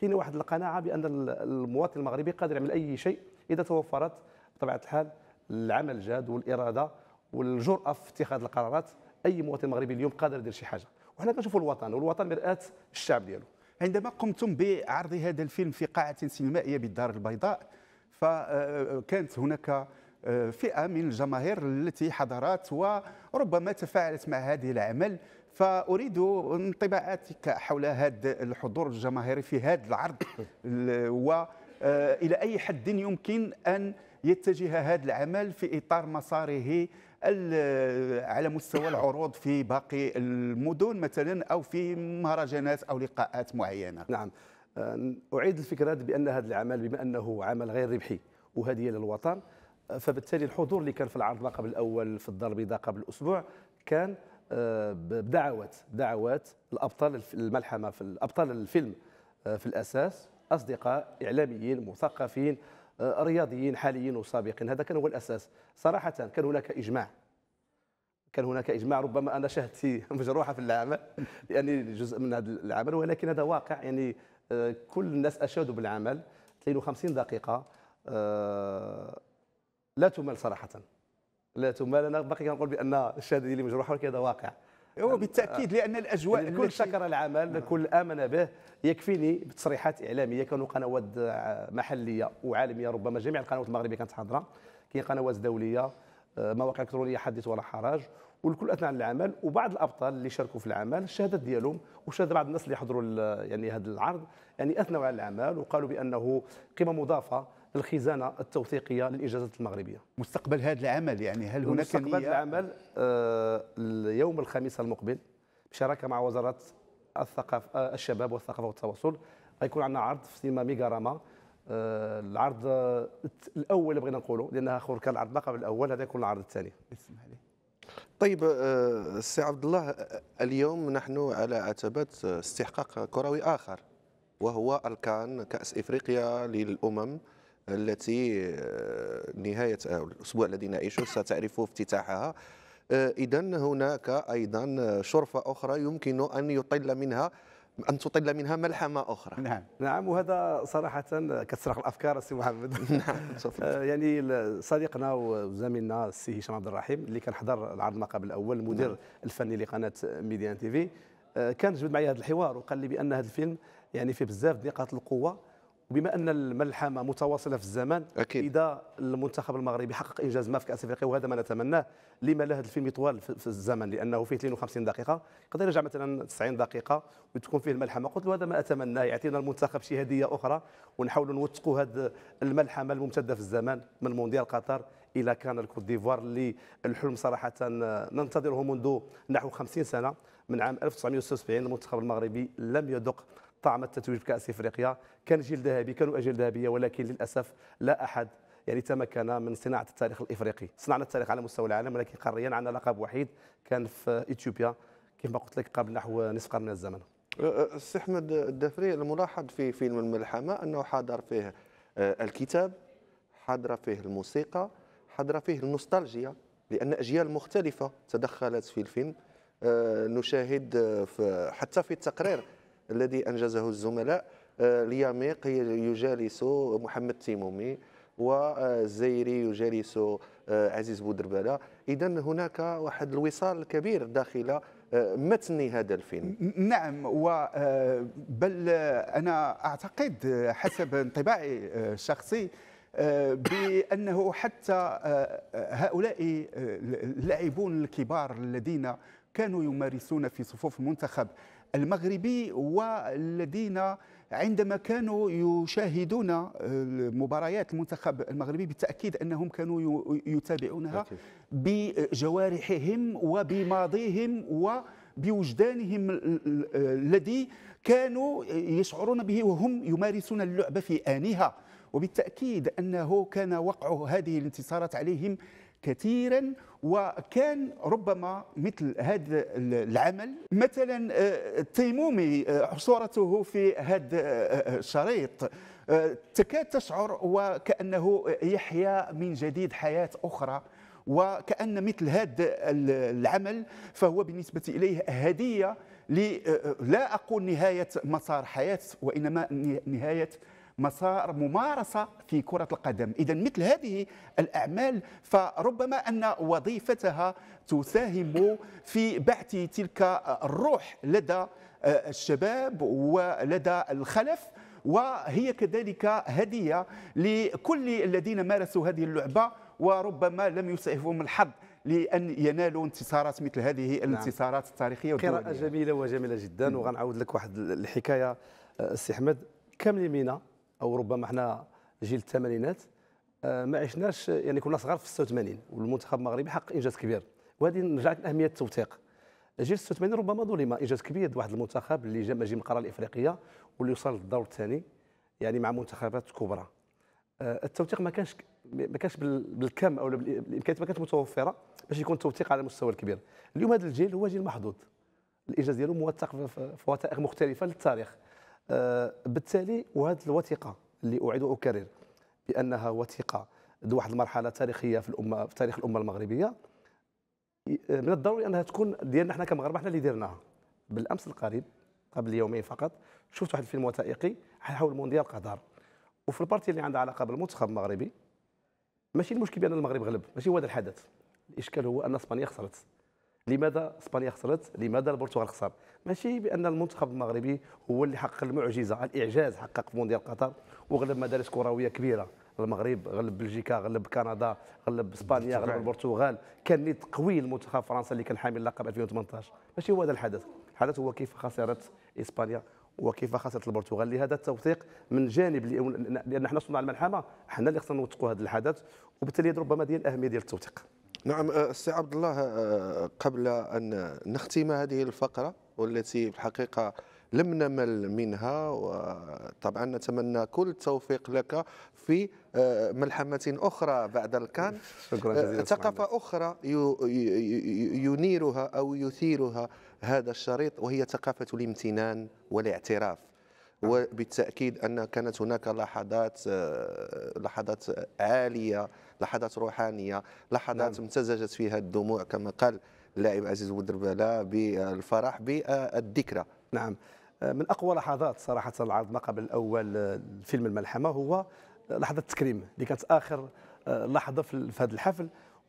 كاين واحد القناعه بان المواطن المغربي قادر يعمل اي شيء اذا توفرت بطبيعه الحال العمل الجاد والاراده والجراه في اتخاذ القرارات اي مواطن مغربي اليوم قادر يدير شي حاجه وحنا كنشوفوا الوطن والوطن مراه الشعب ديالو عندما قمتم بعرض هذا الفيلم في قاعه سينمائيه بالدار البيضاء فكانت آه، آه، هناك آه، فئه من الجماهير التي حضرت وربما تفاعلت مع هذه العمل فاريد انطباعاتك حول هذا الحضور الجماهيري في هذا العرض والى آه، اي حد يمكن ان يتجه هذا العمل في اطار مساره على مستوى العروض في باقي المدن مثلا او في مهرجانات او لقاءات معينه نعم آه، اعيد الفكره بان هذا العمل بما انه عمل غير ربحي وهديه للوطن آه، فبالتالي الحضور اللي كان في العرض ما قبل الاول في الدار البيضاء قبل اسبوع كان آه، بدعوات دعوات الابطال الملحمه في ابطال الفيلم آه، في الاساس اصدقاء اعلاميين مثقفين آه، رياضيين حاليين وسابقين هذا كان هو الاساس صراحه كان هناك اجماع كان هناك اجماع ربما انا شهدت *laughs* مجروحه في العمل لاني جزء من هذا العمل ولكن هذا واقع يعني كل الناس اشادوا بالعمل 52 دقيقه لا تمل صراحه لا ثم انا باقي كنقول بان الشهاده ديالي مجروحه ولكن هذا واقع هو بالتاكيد آه، لان الاجواء الكل شكر العمل الكل نعم. امن به يكفيني بتصريحات اعلاميه كانوا قنوات محليه وعالميه ربما جميع القنوات المغربيه كانت حاضره كاين قنوات دوليه آه، مواقع الكترونيه حدث ولا حرج والكل اثناء العمل وبعض الابطال اللي شاركوا في العمل الشهادات ديالهم وشهد بعض الناس اللي حضروا يعني هذا العرض يعني اثنوا على العمل وقالوا بانه قيمه مضافه الخزانه التوثيقيه للاجازات المغربيه مستقبل هذا العمل يعني هل هناك مستقبل هذا العمل آه اليوم الخميس المقبل بشراكه مع وزاره الثقافه آه، الشباب والثقافه والتواصل غيكون عندنا عرض في سينما ميغاراما آه، العرض آه، الاول بغينا نقولوا لانها خور كان العرض لقب الاول هذا يكون العرض الثاني اسمح لي طيب السي عبد الله اليوم نحن على عتبه استحقاق كروي اخر وهو الكان كاس افريقيا للامم التي آه، نهاية آه، الأسبوع الذي نعيشه ستعرف افتتاحها آه، إذا هناك أيضا شرفة أخرى يمكن أن يطل منها أن تطل منها ملحمة أخرى نعم نعم وهذا صراحة كتسرق الأفكار السي محمد *laughs* نعم يعني صديقنا وزميلنا السي هشام عبد الرحيم اللي كان حضر العرض ما قبل الأول المدير نعم. الفني لقناة ميديان تيفي كان جبد معي هذا الحوار وقال لي بأن هذا الفيلم يعني فيه بزاف نقاط القوة وبما ان الملحمه متواصله في الزمان أكيد. اذا المنتخب المغربي حقق انجاز ما في كاس افريقيا وهذا ما نتمناه لما لا هذا الفيلم يطول في الزمن لانه فيه 52 دقيقه يقدر يرجع مثلا 90 دقيقه وتكون فيه الملحمه قلت له هذا ما اتمناه يعطينا المنتخب شي هديه اخرى ونحاولوا نوثقوا هذه الملحمه الممتده في الزمان من مونديال قطر الى كان الكوت ديفوار اللي الحلم صراحه ننتظره منذ نحو 50 سنه من عام 1976 المنتخب المغربي لم يدق طعم التتويج بكأس إفريقيا كان جيل ذهبي كانوا أجيال ذهبية ولكن للأسف لا أحد يعني تمكن من صناعة التاريخ الإفريقي صنعنا التاريخ على مستوى العالم ولكن قاريا عندنا لقب وحيد كان في إثيوبيا كما قلت لك قبل نحو نصف قرن من الزمن السي أه، أه، احمد الدفري الملاحظ في فيلم الملحمه انه حاضر فيه أه، الكتاب حاضره فيه الموسيقى حاضره فيه النوستالجيا لان اجيال مختلفه تدخلت في الفيلم نشاهد حتى في التقرير الذي انجزه الزملاء اليميق آه، يجالس محمد تيمومي والزيري يجالس آه، عزيز بودرباله اذا هناك واحد الوصال كبير داخل آه، متن هذا الفيلم نعم و بل انا اعتقد حسب انطباعي الشخصي بانه حتى هؤلاء اللاعبون الكبار الذين كانوا يمارسون في صفوف المنتخب المغربي والذين عندما كانوا يشاهدون مباريات المنتخب المغربي بالتاكيد انهم كانوا يتابعونها بجوارحهم وبماضيهم وبوجدانهم الذي كانوا يشعرون به وهم يمارسون اللعبه في انها وبالتاكيد انه كان وقع هذه الانتصارات عليهم كثيرا وكان ربما مثل هذا العمل مثلا آه، تيمومي آه، صورته في هذا الشريط آه، تكاد تشعر وكأنه يحيا من جديد حياة أخرى وكأن مثل هذا العمل فهو بالنسبة إليه هدية لا أقول نهاية مسار حياة وإنما نهاية مسار ممارسه في كره القدم اذا مثل هذه الاعمال فربما ان وظيفتها تساهم في بعث تلك الروح لدى آه، الشباب ولدى الخلف وهي كذلك هديه لكل الذين مارسوا هذه اللعبه وربما لم يسعفهم الحظ لان ينالوا انتصارات مثل هذه نعم. الانتصارات التاريخيه والدوليه قراءه جميله وجميله جدا وغنعاود لك واحد الحكايه آه، السي احمد كم مينا او ربما احنا جيل الثمانينات آه، ما عشناش يعني كنا صغار في 86 والمنتخب المغربي حقق انجاز كبير وهذه نرجع لاهميه التوثيق جيل 86 ربما ظلم انجاز كبير واحد المنتخب اللي جا من القاره الافريقيه واللي وصل للدور الثاني يعني مع منتخبات كبرى آه، التوثيق ما كانش ما كانش بالكم او الامكانيات ما كانتش متوفره باش يكون توثيق على المستوى الكبير اليوم هذا الجيل هو جيل محظوظ الانجاز ديالو موثق في وثائق مختلفه للتاريخ آه، بالتالي وهذه الوثيقه اللي اعيد واكرر بانها وثيقه ذو واحد المرحله تاريخيه في الامه في تاريخ الامه المغربيه آه، من الضروري انها تكون ديالنا حنا كمغاربه حنا اللي درناها بالامس القريب قبل يومين فقط شفت واحد الفيلم وثائقي حول مونديال قطر وفي البارتي اللي عندها علاقه بالمنتخب المغربي ماشي المشكل بان المغرب غلب ماشي هو هذا الحدث الاشكال هو ان اسبانيا خسرت لماذا اسبانيا خسرت لماذا البرتغال خسر ماشي بان المنتخب المغربي هو اللي حقق المعجزه الاعجاز حقق في مونديال قطر وغلب مدارس كرويه كبيره المغرب غلب بلجيكا غلب كندا غلب اسبانيا غلب البرتغال كان نيت قوي المنتخب فرنسا اللي كان حامل لقب 2018 ماشي هو هذا الحدث الحدث هو كيف خسرت اسبانيا وكيف خسرت البرتغال لهذا التوثيق من جانب لان حنا صناع الملحمه حنا اللي خصنا نوثقوا هذا الحدث وبالتالي ربما ديال الاهميه ديال التوثيق نعم آه، سي عبد الله آه، قبل ان نختم هذه الفقره والتي في الحقيقه لم نمل منها وطبعا نتمنى كل التوفيق لك في آه، ملحمة أخرى بعد الكان ثقافة أخرى ينيرها أو يثيرها هذا الشريط وهي ثقافة الامتنان والاعتراف نعم. وبالتاكيد ان كانت هناك لحظات آه، لحظات عاليه لحظات روحانيه لحظات نعم. امتزجت فيها الدموع كما قال اللاعب عزيز ودربلا بالفرح بالذكرى نعم آه، من اقوى لحظات صراحه العرض ما قبل الاول آه، فيلم الملحمه هو لحظه التكريم اللي كانت اخر لحظه في هذا الحفل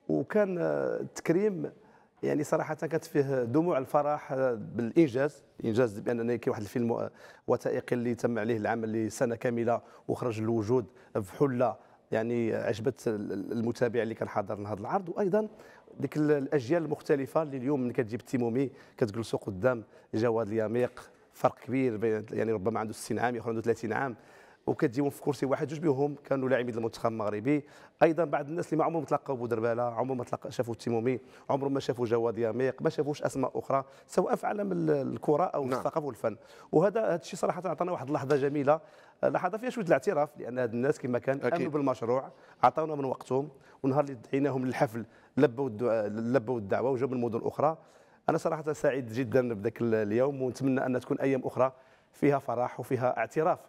وكان التكريم يعني صراحه كانت فيه دموع الفرح بالانجاز انجاز باننا كاين واحد الفيلم وثائقي اللي تم عليه العمل لسنه كامله وخرج للوجود بحله يعني عجبت المتابع اللي كان حاضر لهذا العرض وايضا ديك الاجيال المختلفه اللي اليوم من كتجيب تيمومي كتجلسوا قدام جواد اليميق فرق كبير بين يعني ربما عنده 60 عام يخرج عنده 30 عام وكتجيهم في كرسي واحد جوج بهم كانوا لاعبين المنتخب المغربي ايضا بعض الناس اللي ما عمرهم تلقاو بودرباله عمرهم ما تلقى شافوا التيمومي عمرهم ما شافوا جواد ياميق ما شافوش اسماء اخرى سواء في عالم الكره او نعم. الثقافه والفن وهذا هذا الشيء صراحه عطانا واحد اللحظه جميله لحظه فيها شويه الاعتراف لان هاد الناس كما كان امنوا بالمشروع عطاونا من وقتهم ونهار اللي دعيناهم للحفل لبوا لبوا الدعوه وجاوا من مدن اخرى انا صراحه سعيد جدا بذاك اليوم ونتمنى ان تكون ايام اخرى فيها فرح وفيها اعتراف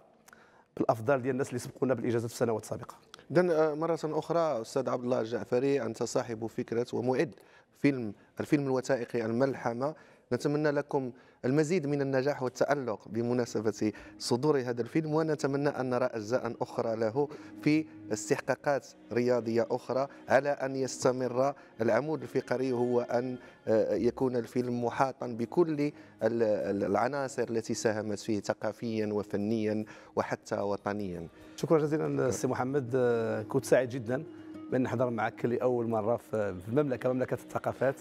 بالافضال ديال الناس اللي سبقونا بالاجازات في السنوات السابقه اذا آه، مره اخرى استاذ عبد الله الجعفري انت صاحب فكره ومعد فيلم الفيلم الوثائقي الملحمه نتمنى لكم المزيد من النجاح والتألق بمناسبة صدور هذا الفيلم ونتمنى أن نرى أجزاء أخرى له في استحقاقات رياضية أخرى على أن يستمر العمود الفقري هو أن آه، يكون الفيلم محاطا بكل العناصر التي ساهمت فيه ثقافيا وفنيا وحتى وطنيا شكرا جزيلا سي محمد آه، كنت سعيد جدا بأن نحضر معك لأول مرة في المملكة مملكة الثقافات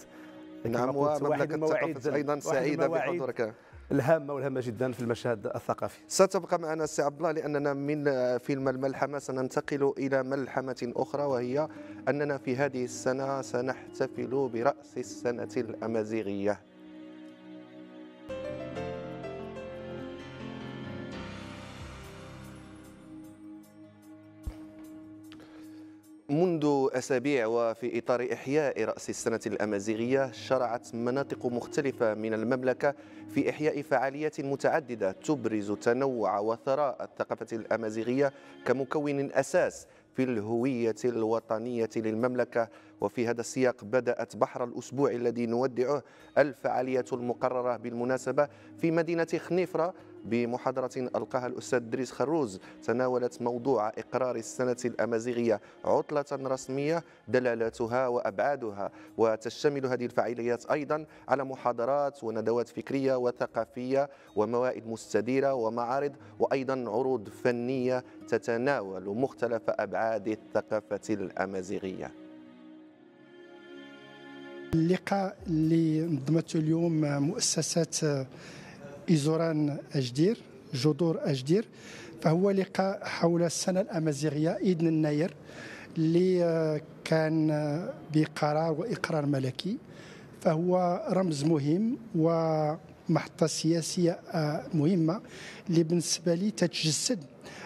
نعم ومملكة الثقافة أيضا سعيدة بحضورك الهامه والهامه جدا في المشهد الثقافي ستبقى معنا السي عبد الله لاننا من فيلم الملحمه سننتقل الى ملحمه اخرى وهي اننا في هذه السنه سنحتفل براس السنه الامازيغيه أسابيع وفي إطار إحياء رأس السنة الأمازيغية شرعت مناطق مختلفة من المملكة في إحياء فعاليات متعددة تبرز تنوع وثراء الثقافة الأمازيغية كمكون أساس في الهوية الوطنية للمملكة وفي هذا السياق بدأت بحر الأسبوع الذي نودعه الفعالية المقررة بالمناسبة في مدينة خنيفرة بمحاضرة ألقاها الأستاذ دريس خروز تناولت موضوع إقرار السنة الأمازيغية عطلة رسمية دلالاتها وأبعادها وتشتمل هذه الفعاليات أيضا على محاضرات وندوات فكرية وثقافية وموائد مستديرة ومعارض وأيضا عروض فنية تتناول مختلف أبعاد الثقافة الأمازيغية اللقاء اللي نظمته اليوم مؤسسات إزوران أجدير جذور أجدير فهو لقاء حول السنة الأمازيغية إذن الناير اللي آه، كان آه، بقرار وإقرار ملكي فهو رمز مهم ومحطة سياسية آه، مهمة اللي بالنسبة لي تتجسد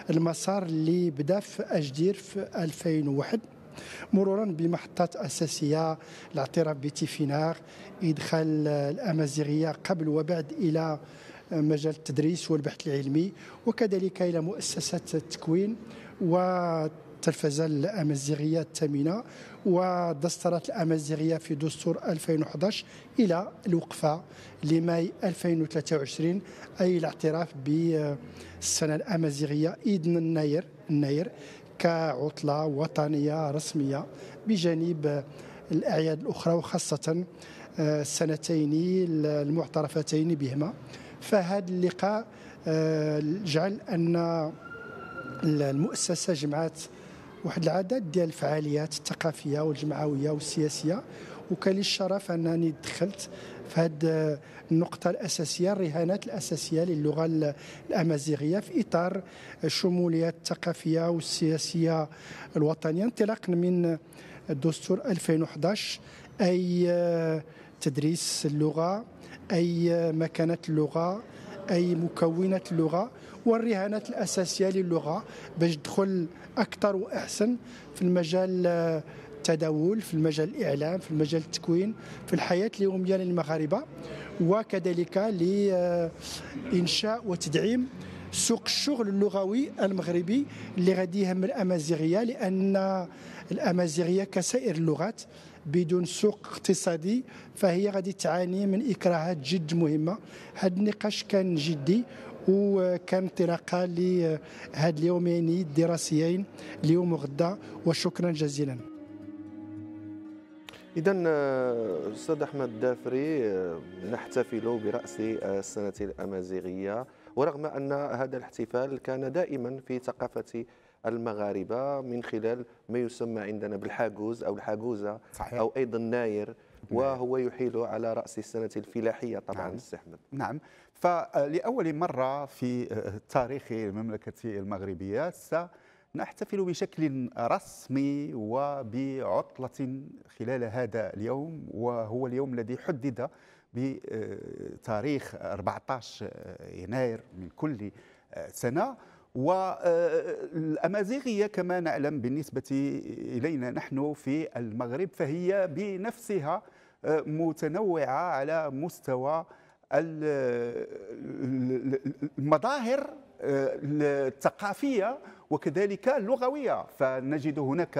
المسار اللي بدا في أجدير في 2001 مرورا بمحطات أساسية الاعتراف بتيفيناغ إدخال الأمازيغية قبل وبعد إلى مجال التدريس والبحث العلمي وكذلك إلى مؤسسات التكوين و التلفزة الأمازيغية الثامنة ودسترات الأمازيغية في دستور 2011 إلى الوقفة لماي 2023 أي الاعتراف بالسنة الأمازيغية إذن الناير الناير كعطلة وطنية رسمية بجانب الأعياد الأخرى وخاصة آه، السنتين المعترفتين بهما فهذا اللقاء آه، جعل ان المؤسسه جمعات واحد العدد ديال الفعاليات الثقافيه والجمعويه والسياسيه وكان لي الشرف انني دخلت في هذه آه، النقطة الأساسية الرهانات الأساسية للغة الأمازيغية في إطار الشمولية الثقافية والسياسية الوطنية انطلاقا من الدستور 2011 أي آه، تدريس اللغة أي مكانة اللغة أي مكونات اللغة والرهانات الأساسية للغة باش تدخل أكثر وأحسن في المجال آه، التداول في المجال الإعلام في المجال التكوين في الحياة اليومية للمغاربة وكذلك لإنشاء آه، وتدعيم سوق الشغل اللغوي المغربي اللي غادي يهم الامازيغيه لان الامازيغيه كسائر اللغات بدون سوق اقتصادي فهي غادي تعاني من اكراهات جد مهمه هذا النقاش كان جدي وكان انطلاقا لهذا اليومين الدراسيين اليوم وغدا وشكرا جزيلا إذا آه، أستاذ أحمد الدافري آه، نحتفل برأس آه، السنة الأمازيغية ورغم أن هذا الاحتفال كان دائما في ثقافة المغاربه من خلال ما يسمى عندنا بالحاجوز او الحاجوزه صحيح. او ايضا ناير وهو يحيل على راس السنه الفلاحيه طبعا نعم. نعم فلاول مره في تاريخ المملكه المغربيه سنحتفل بشكل رسمي وبعطله خلال هذا اليوم وهو اليوم الذي حدد بتاريخ 14 يناير من كل سنه والأمازيغية آه، كما نعلم بالنسبة إلينا نحن في المغرب فهي بنفسها آه، متنوعة على مستوى المظاهر آه، الثقافية وكذلك اللغوية فنجد هناك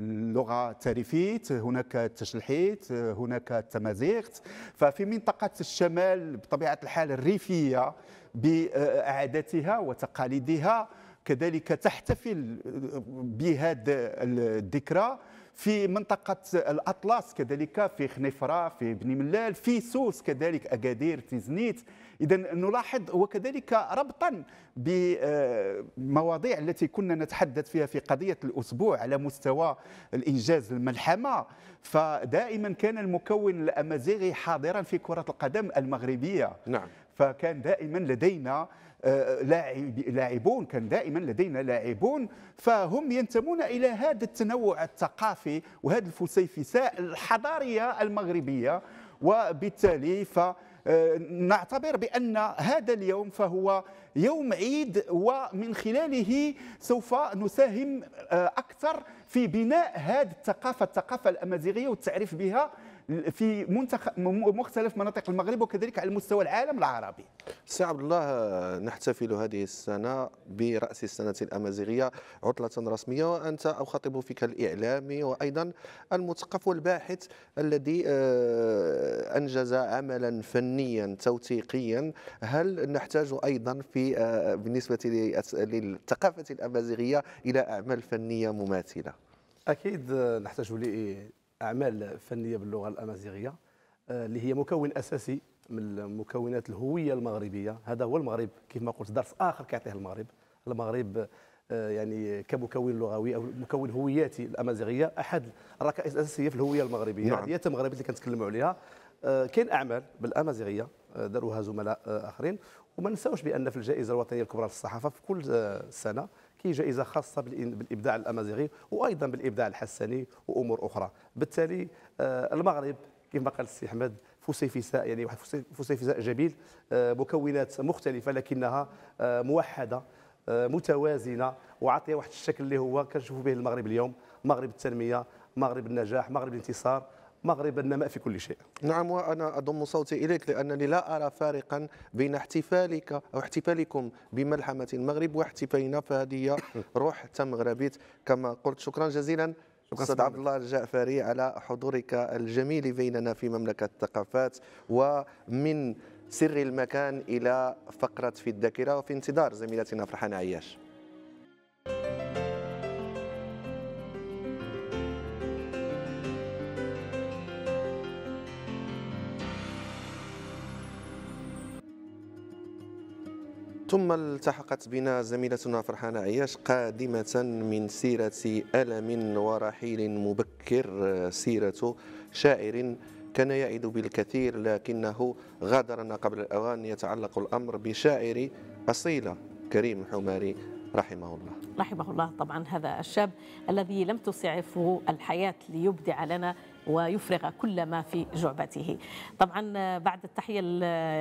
اللغة تاريفيت هناك التشلحيت هناك التمازيغت ففي منطقة الشمال بطبيعة الحال الريفية بعاداتها وتقاليدها كذلك تحتفل بهذا الذكرى في منطقة الأطلس كذلك في خنيفرة في بني ملال في سوس كذلك أكادير تيزنيت إذا نلاحظ وكذلك ربطا بمواضيع التي كنا نتحدث فيها في قضية الأسبوع على مستوى الإنجاز الملحمة فدائما كان المكون الأمازيغي حاضرا في كرة القدم المغربية نعم فكان دائما لدينا آه، لاعبون كان دائما لدينا لاعبون فهم ينتمون الى هذا التنوع الثقافي وهذه الفسيفساء الحضاريه المغربيه وبالتالي ف آه، نعتبر بان هذا اليوم فهو يوم عيد ومن خلاله سوف نساهم آه، اكثر في بناء هذه الثقافه الثقافه الامازيغيه والتعريف بها في مختلف مناطق المغرب وكذلك على مستوى العالم العربي سي عبد الله نحتفل هذه السنه براس السنه الامازيغيه عطله رسميه وانت اخاطب فيك الاعلامي وايضا المثقف والباحث الذي آه، انجز عملا فنيا توثيقيا هل نحتاج ايضا في آه، بالنسبه للثقافه الامازيغيه الى اعمال فنيه مماثله اكيد آه، نحتاج اعمال فنيه باللغه الامازيغيه آه، اللي هي مكون اساسي من مكونات الهويه المغربيه هذا هو المغرب كيف ما قلت درس اخر كيعطيه المغرب المغرب آه، يعني كمكون لغوي او مكون هوياتي الامازيغيه احد الركائز الاساسيه في الهويه المغربيه نعم. العاديه المغربيه اللي كنتكلموا عليها آه، كاين اعمال بالامازيغيه داروها زملاء اخرين وما نساوش بان في الجائزه الوطنيه الكبرى للصحافه في كل سنه هي جائزه خاصه بالابداع الامازيغي وايضا بالابداع الحساني وامور اخرى بالتالي آه، المغرب كما قال السي احمد فسيفساء يعني واحد فسيفساء جميل آه، مكونات مختلفه لكنها آه، موحده متوازنه وعطيه واحد الشكل اللي هو كنشوفوا به المغرب اليوم مغرب التنميه مغرب النجاح مغرب الانتصار مغرب النماء في كل شيء نعم وأنا أضم صوتي إليك لأنني لا أرى فارقا بين احتفالك أو احتفالكم بملحمة المغرب واحتفالنا فهذه *coughs* روح تمغربيت كما قلت شكرا جزيلا أستاذ عبد الله الجعفري على حضورك الجميل بيننا في مملكة الثقافات ومن سر المكان إلى فقرة في الذاكرة وفي انتظار زميلتنا فرحان عياش ثم التحقت بنا زميلتنا فرحانة عياش قادمة من سيرة ألم ورحيل مبكر سيرة شاعر كان يعد بالكثير لكنه غادرنا قبل الأوان يتعلق الأمر بشاعر أصيلة كريم حماري رحمه الله رحمه الله طبعا هذا الشاب الذي لم تسعفه الحياة ليبدع لنا ويفرغ كل ما في جعبته طبعا آه، بعد التحية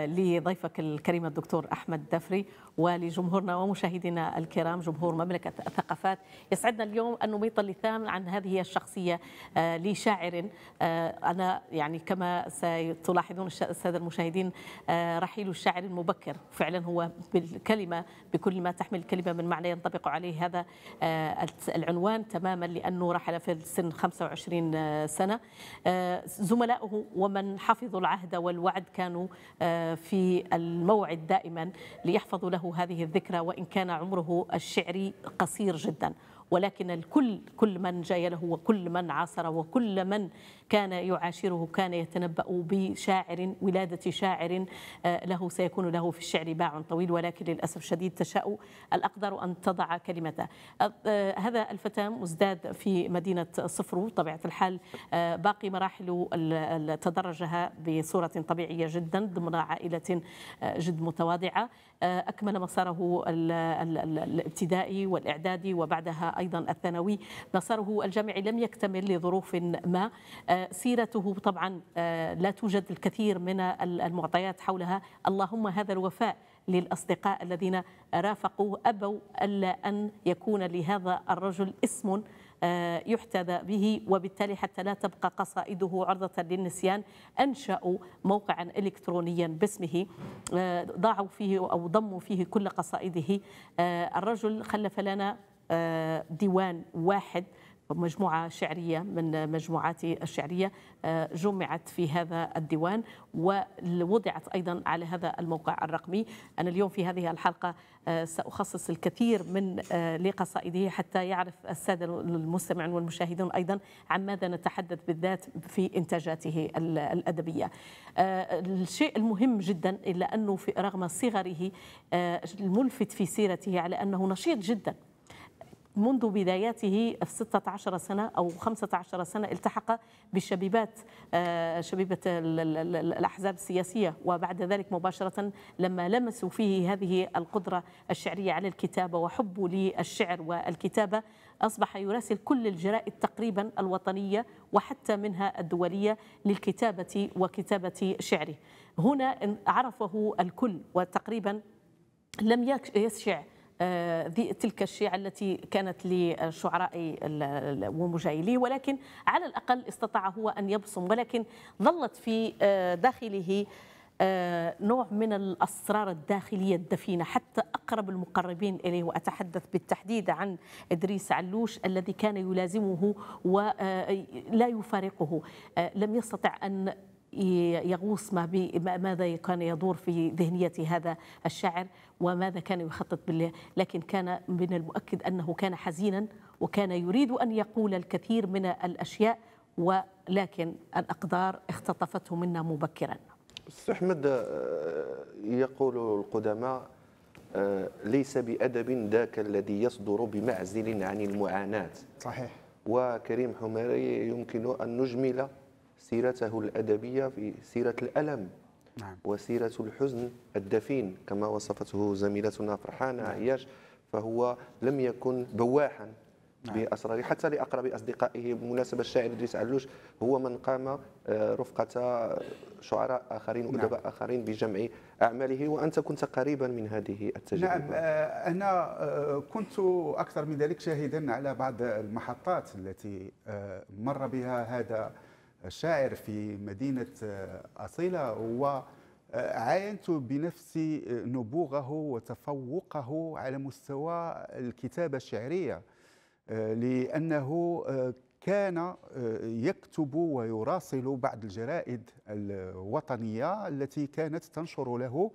لضيفك الكريم الدكتور أحمد دفري ولجمهورنا ومشاهدينا الكرام جمهور مملكة الثقافات يسعدنا اليوم أن نميط اللثام عن هذه الشخصية آه، لشاعر آه، أنا يعني كما ستلاحظون السادة المشاهدين رحيل الشاعر المبكر فعلا هو بالكلمة بكل ما تحمل الكلمة من معنى ينطبق عليه هذا العنوان تماما لأنه رحل في السن 25 سنة آه، زملائه ومن حفظوا العهد والوعد كانوا آه، في الموعد دائما ليحفظوا له هذه الذكرى وإن كان عمره الشعري قصير جدا ولكن الكل كل من جاي له وكل من عاصره وكل من كان يعاشره كان يتنبأ بشاعر ولادة شاعر آه، له سيكون له في الشعر باع طويل ولكن للأسف الشديد تشاء الأقدر أن تضع كلمته آه، هذا الفتى مزداد في مدينة صفرو طبيعة الحال آه، باقي مراحل تدرجها بصورة طبيعية جدا ضمن عائلة جد متواضعة أكمل مساره الابتدائي والإعدادي وبعدها أيضا الثانوي مساره الجامعي لم يكتمل لظروف ما آه، سيرته طبعا آه، لا توجد الكثير من المعطيات حولها اللهم هذا الوفاء للأصدقاء الذين رافقوه أبوا ألا أن يكون لهذا الرجل اسم آه، يحتذى به وبالتالي حتى لا تبقى قصائده عرضة للنسيان أنشأوا موقعا إلكترونيا باسمه ضاعوا فيه أو ضموا فيه كل قصائده الرجل خلف لنا آه، ديوان واحد مجموعة شعرية من مجموعاتي الشعرية آه، جمعت في هذا الديوان ووضعت أيضا على هذا الموقع الرقمي أنا اليوم في هذه الحلقة آه، سأخصص الكثير من لقصائده حتى يعرف السادة المستمعون والمشاهدون أيضا عن ماذا نتحدث بالذات في إنتاجاته الأدبية الشيء المهم جدا إلا أنه رغم صغره الملفت في سيرته على أنه نشيط جدا منذ بداياته في 16 سنة أو 15 سنة التحق بالشبيبات آه، شبيبة الأحزاب السياسية وبعد ذلك مباشرة لما لمسوا فيه هذه القدرة الشعرية على الكتابة وحبه للشعر والكتابة أصبح يراسل كل الجرائد تقريبا الوطنية وحتى منها الدولية للكتابة وكتابة شعره هنا عرفه الكل وتقريبا لم يشع آه، تلك الشيعة التي كانت لشعراء ومجايلي ولكن على الأقل استطاع هو أن يبصم ولكن ظلت في آه، داخله آه، نوع من الأسرار الداخلية الدفينة حتى أقرب المقربين إليه وأتحدث بالتحديد عن إدريس علوش الذي كان يلازمه ولا يفارقه لم يستطع أن يغوص ما بي ماذا كان يدور في ذهنية هذا الشاعر وماذا كان يخطط بالله لكن كان من المؤكد أنه كان حزينا وكان يريد أن يقول الكثير من الأشياء ولكن الأقدار اختطفته منا مبكرا أحمد آه، يقول القدماء آه، ليس بأدب ذاك الذي يصدر بمعزل عن المعاناة صحيح وكريم حميري يمكن أن نجمل سيرته الأدبية في سيرة الألم نعم. وسيرة الحزن الدفين كما وصفته زميلتنا فرحانة نعم. عياش فهو لم يكن بواحا نعم. بأسراره حتى لأقرب أصدقائه بمناسبة الشاعر إدريس علوش هو من قام آه، رفقة شعراء آخرين وأدباء نعم. آخرين بجمع أعماله وأنت كنت قريبا من هذه التجربة نعم آه، أنا آه، كنت أكثر من ذلك شاهدا على بعض المحطات التي مر بها هذا شاعر في مدينة آه، أصيلة وعاينت آه، بنفسي آه، نبوغه وتفوقه على مستوى الكتابة الشعرية لأنه كان يكتب ويراسل بعض الجرائد الوطنية التي كانت تنشر له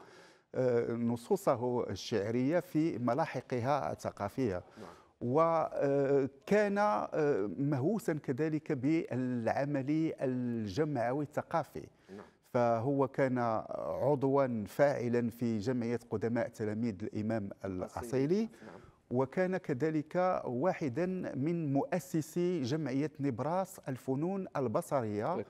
نصوصه الشعرية في ملاحقها الثقافية نعم. وكان آه، مهووسا كذلك بالعمل الجمعوي الثقافي نعم. فهو كان عضوا فاعلا في جمعية قدماء تلاميذ الإمام الأصيلي نعم. وكان كذلك واحدا من مؤسسي جمعية نبراس الفنون البصرية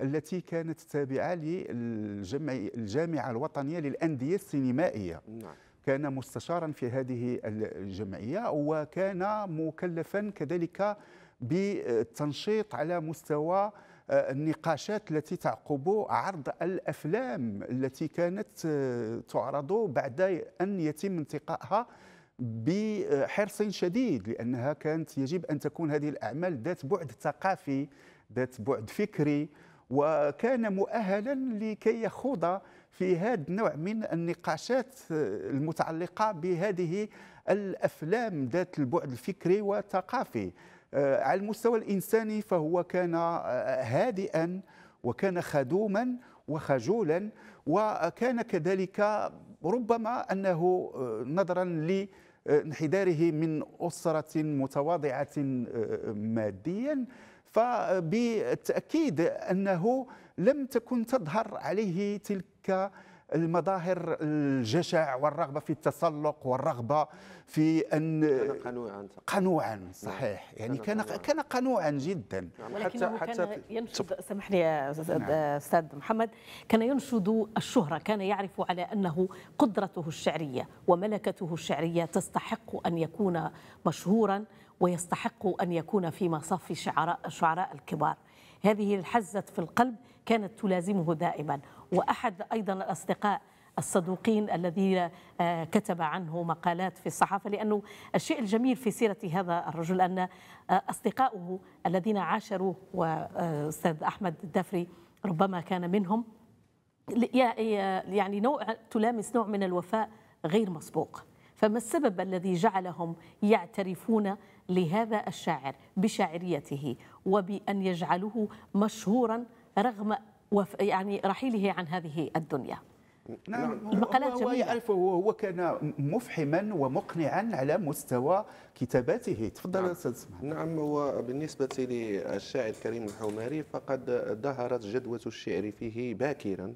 التي كانت تابعة للجامعة الوطنية للأندية السينمائية نعم. كان مستشارا في هذه الجمعية وكان مكلفا كذلك بالتنشيط على مستوى آه، النقاشات التي تعقب عرض الافلام التي كانت آه، تعرض بعد ان يتم انتقائها بحرص شديد لانها كانت يجب ان تكون هذه الاعمال ذات بعد ثقافي ذات بعد فكري وكان مؤهلا لكي يخوض في هذا النوع من النقاشات آه، المتعلقة بهذه الأفلام ذات البعد الفكري والثقافي آه، على المستوى الإنساني فهو كان آه، هادئا وكان خدوما وخجولا وكان كذلك ربما أنه نظرا ل انحداره من أسرة متواضعة ماديا فبالتأكيد أنه لم تكن تظهر عليه تلك تلك المظاهر الجشع والرغبه في التسلق والرغبه في ان كان قنوعا قنوعا نعم. صحيح يعني كان كان قنوعا جدا نعم. ولكنه حتى كان ينشد سامحني يا استاذ نعم. محمد كان ينشد الشهره كان يعرف على انه قدرته الشعريه وملكته الشعريه تستحق ان يكون مشهورا ويستحق ان يكون في مصاف شعراء الشعراء الكبار هذه الحزه في القلب كانت تلازمه دائما وأحد أيضا الأصدقاء الصدوقين الذي آه، كتب عنه مقالات في الصحافة لأنه الشيء الجميل في سيرة هذا الرجل أن آه، أصدقائه الذين عاشروه آه، وأستاذ أحمد الدفري ربما كان منهم يعني نوع تلامس نوع من الوفاء غير مسبوق فما السبب الذي جعلهم يعترفون لهذا الشاعر بشاعريته وبأن يجعله مشهورا رغم يعني رحيله عن هذه الدنيا نعم, نعم. المقالات هو جميلة. هو كان مفحما ومقنعا على مستوى كتاباته تفضل نعم. استاذ نعم هو بالنسبه للشاعر كريم الحماري فقد ظهرت جدوه الشعر فيه باكرا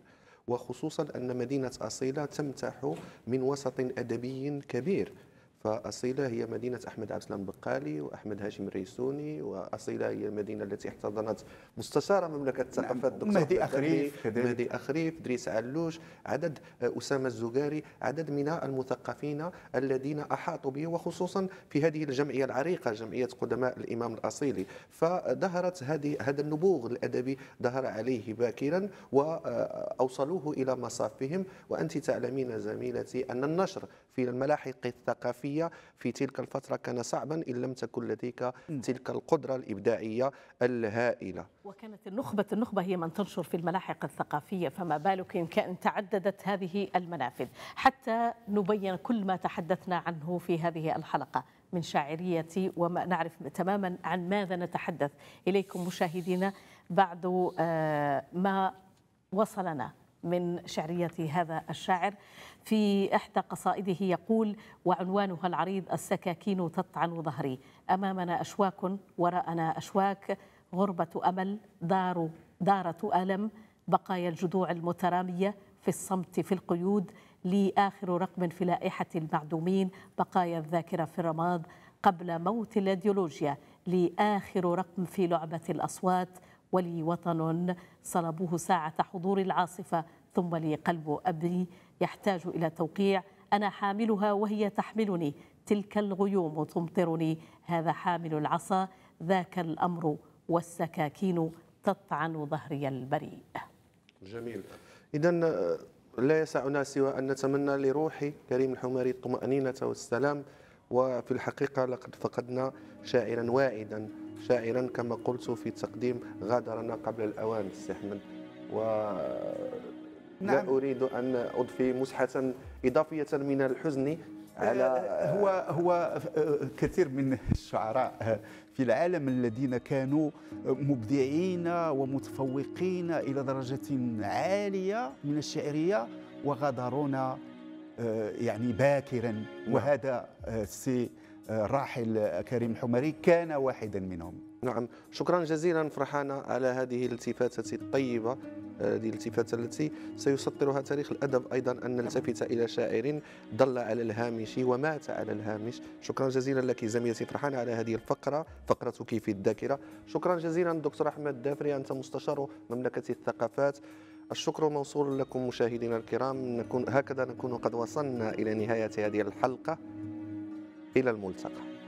وخصوصا ان مدينه اصيله تمتح من وسط ادبي كبير فأصيلة هي مدينة أحمد عبد السلام بقالي وأحمد هاشم الريسوني وأصيلة هي المدينة التي احتضنت مستشارة مملكة الثقافة نعم. الدكتور مهدي أخريف مهدي أخريف دريس علوش عدد آه، أسامة الزجاري عدد من المثقفين الذين أحاطوا به وخصوصا في هذه الجمعية العريقة جمعية قدماء الإمام الأصيلي فظهرت هذه هذا النبوغ الأدبي ظهر عليه باكرا وأوصلوه إلى مصافهم وأنت تعلمين زميلتي أن النشر في الملاحق الثقافية الصحفية في تلك الفترة كان صعبا إن لم تكن لديك تلك القدرة الإبداعية الهائلة وكانت النخبة النخبة هي من تنشر في الملاحق الثقافية فما بالك إن كان تعددت هذه المنافذ حتى نبين كل ما تحدثنا عنه في هذه الحلقة من شاعرية وما نعرف تماما عن ماذا نتحدث إليكم مشاهدينا بعد آه، ما وصلنا من شعرية هذا الشاعر في إحدى قصائده يقول وعنوانها العريض السكاكين تطعن ظهري أمامنا أشواك وراءنا أشواك غربة أمل دار دارة ألم بقايا الجذوع المترامية في الصمت في القيود لي آخر رقم في لائحة المعدومين بقايا الذاكرة في الرماد قبل موت الأيديولوجيا لي آخر رقم في لعبة الأصوات ولي وطن صلبوه ساعة حضور العاصفة ثم لي قلب أبي يحتاج إلى توقيع أنا حاملها وهي تحملني تلك الغيوم تمطرني هذا حامل العصا ذاك الأمر والسكاكين تطعن ظهري البريء جميل إذا آه، لا يسعنا سوى أن نتمنى لروح كريم الحماري الطمأنينة والسلام وفي الحقيقة لقد فقدنا شاعرا واعدا شاعرا كما قلت في التقديم غادرنا قبل الأوان السحمن و نعم. لا أريد أن أضفي مسحة إضافية من الحزن على آه، هو هو آه، كثير من الشعراء في العالم الذين كانوا مبدعين ومتفوقين الى درجه عاليه من الشعريه وغادرونا آه، يعني باكرا نعم. وهذا السي الراحل كريم حمري كان واحدا منهم نعم شكرا جزيلا فرحانة على هذه الالتفاتة الطيبة هذه الالتفاتة التي سيسطرها تاريخ الأدب أيضا أن نلتفت إلى شاعر ضل على الهامش ومات على الهامش شكرا جزيلا لك زميلتي فرحانة على هذه الفقرة فقرتك في الذاكرة شكرا جزيلا دكتور أحمد الدافري أنت مستشار مملكة الثقافات الشكر موصول لكم مشاهدينا الكرام نكون هكذا نكون قد وصلنا إلى نهاية هذه الحلقة إلى الملتقى